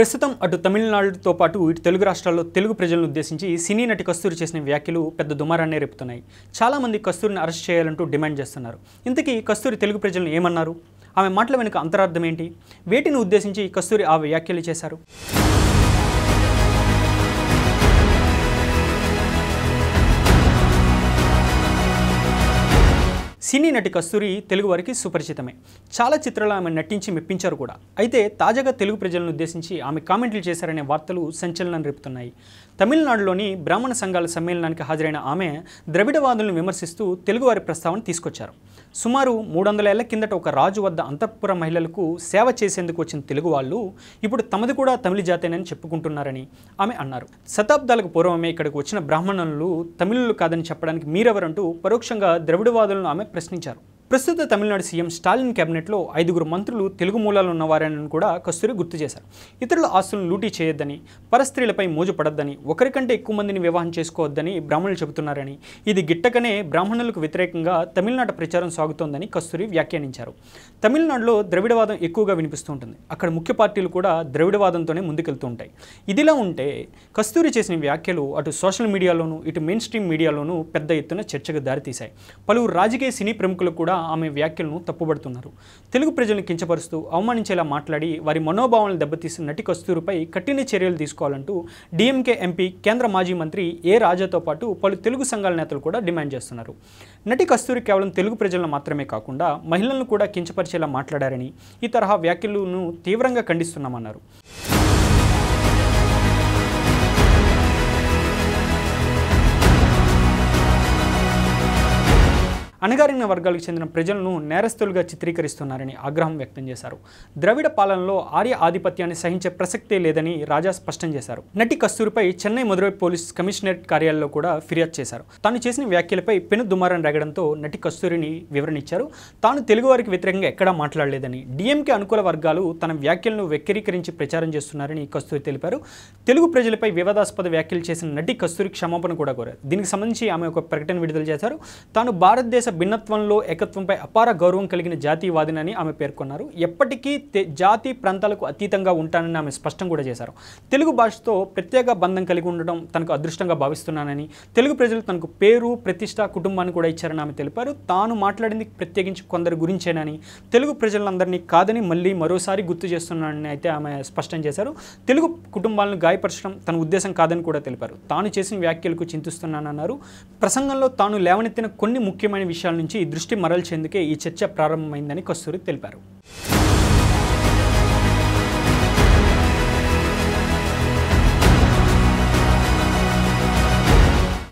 ప్రస్తుతం అటు తమిళనాడుతో పాటు ఇటు తెలుగు రాష్ట్రాల్లో తెలుగు ప్రజలను ఉద్దేశించి సినీ నటి కస్తూరి చేసిన వ్యాఖ్యలు పెద్ద దుమారాన్నే రేపుతున్నాయి చాలామంది కస్తూరిని అరెస్ట్ చేయాలంటూ డిమాండ్ చేస్తున్నారు ఇంతకీ కస్తూరి తెలుగు ప్రజలను ఏమన్నారు ఆమె మాటల వెనుక అంతరార్థం ఏంటి వేటిని ఉద్దేశించి కస్తూరి ఆ వ్యాఖ్యలు చేశారు సినీ నటి కస్తూరి తెలుగు వారికి సుపరిచితమే చాలా చిత్రాలు ఆమె నటించి మెప్పించారు కూడా అయితే తాజాగా తెలుగు ప్రజలను ఉద్దేశించి ఆమె కామెంట్లు చేశారనే వార్తలు సంచలనం రేపుతున్నాయి తమిళనాడులోని బ్రాహ్మణ సంఘాల సమ్మేళనానికి హాజరైన ఆమె ద్రవిడవాదులను విమర్శిస్తూ తెలుగువారి ప్రస్తావన తీసుకొచ్చారు సుమారు మూడు వందల ఏళ్ల కిందట ఒక రాజు వద్ద అంతఃపుర మహిళలకు సేవ చేసేందుకు వచ్చిన తెలుగు వాళ్ళు ఇప్పుడు తమది కూడా తమిళ జాతేనని చెప్పుకుంటున్నారని ఆమె అన్నారు శతాబ్దాలకు పూర్వమే ఇక్కడికి వచ్చిన బ్రాహ్మణులు తమిళులు కాదని చెప్పడానికి మీరెవరంటూ పరోక్షంగా ద్రవిడవాదులను ఆమె ప్రశ్నించారు ప్రస్తుత తమిళనాడు సీఎం స్టాలిన్ కేబినెట్లో ఐదుగురు మంత్రులు తెలుగు మూలాలు ఉన్నవారని కూడా కస్తూరి గుర్తు చేశారు ఇతరుల ఆస్తులను లూటీ చేయొద్దని పరస్త్రీలపై మోజు పడొద్దని ఒకరికంటే ఎక్కువ మందిని వివాహం చేసుకోవద్దని బ్రాహ్మణులు చెబుతున్నారని ఇది గిట్టకనే బ్రాహ్మణులకు వ్యతిరేకంగా తమిళనాట ప్రచారం సాగుతోందని కస్తూరి వ్యాఖ్యానించారు తమిళనాడులో ద్రవిడవాదం ఎక్కువగా వినిపిస్తూ ఉంటుంది అక్కడ ముఖ్య పార్టీలు కూడా ద్రవిడవాదంతోనే ముందుకెళ్తూ ఉంటాయి ఇదిలా ఉంటే కస్తూరి చేసిన వ్యాఖ్యలు అటు సోషల్ మీడియాలోనూ ఇటు మెయిన్ స్ట్రీమ్ మీడియాలోనూ పెద్ద ఎత్తున చర్చకు దారితీశాయి పలువురు రాజకీయ సినీ ప్రముఖులు కూడా ఆమె వ్యాఖ్యలను తప్పుబడుతున్నారు తెలుగు ప్రజలను కించపరుస్తూ అవమానించేలా మాట్లాడి వారి మనోభావాలను దెబ్బతీసిన నటి కస్తూరుపై కఠిన చర్యలు తీసుకోవాలంటూ డిఎంకే ఎంపీ కేంద్ర మాజీ మంత్రి ఏ రాజాతో పాటు పలు తెలుగు సంఘాల నేతలు కూడా డిమాండ్ చేస్తున్నారు నటి కస్తూరి కేవలం తెలుగు ప్రజలను మాత్రమే కాకుండా మహిళలను కూడా కించపరిచేలా మాట్లాడారని ఈ తరహా వ్యాఖ్యలను తీవ్రంగా ఖండిస్తున్నామన్నారు అణగారిన వర్గాలకు చెందిన ప్రజలను నేరస్తులుగా చిత్రీకరిస్తున్నారని ఆగ్రహం వ్యక్తం చేశారు ద్రవిడ పాలనలో ఆర్య ఆధిపత్యాన్ని సహించే ప్రసక్తే లేదని రాజా స్పష్టం చేశారు నటి కస్తూరిపై చెన్నై మధురై పోలీస్ కమిషనరేట్ కార్యాలయంలో కూడా ఫిర్యాదు చేశారు తాను చేసిన వ్యాఖ్యలపై పెను దుమారం రగడంతో నటి కస్తూరిని వివరణిచ్చారు తాను తెలుగువారికి వ్యతిరేకంగా ఎక్కడా మాట్లాడలేదని డిఎంకే అనుకూల వర్గాలు తన వ్యాఖ్యలను వెక్కిరీకరించి ప్రచారం చేస్తున్నారని కస్తూరి తెలిపారు తెలుగు ప్రజలపై వివాదాస్పద వ్యాఖ్యలు చేసిన నటి కస్తూరి క్షమాపణ కూడా కోరారు దీనికి సంబంధించి ఆమె ఒక ప్రకటన విడుదల చేశారు తాను భారతదేశ భిన్నత్వంలో ఏకత్వంపై అపార గౌరవం కలిగిన జాతీయవాదినని ఆమె పేర్కొన్నారు ఎప్పటికీ జాతి ప్రాంతాలకు అతీతంగా ఉంటానని ఆమె స్పష్టం కూడా చేశారు తెలుగు భాషతో ప్రత్యేక బంధం కలిగి ఉండడం తనకు అదృష్టంగా భావిస్తున్నానని తెలుగు ప్రజలు తనకు పేరు ప్రతిష్ట కుటుంబాన్ని కూడా ఇచ్చారని ఆమె తెలిపారు తాను మాట్లాడింది ప్రత్యేకించి కొందరి గురించేనని తెలుగు ప్రజలందరినీ కాదని మళ్ళీ మరోసారి గుర్తు చేస్తున్నానని అయితే ఆమె స్పష్టం చేశారు తెలుగు కుటుంబాలను గాయపరచడం తన ఉద్దేశం కాదని కూడా తెలిపారు తాను చేసిన వ్యాఖ్యలకు చింతిస్తున్నానన్నారు ప్రసంగంలో తాను లేవనెత్తిన కొన్ని ముఖ్యమైన విషయాలు విషయాల నుంచి దృష్టి మరల్చేందుకే ఈ చర్చ ప్రారంభమైందని కస్తూరి తెలిపారు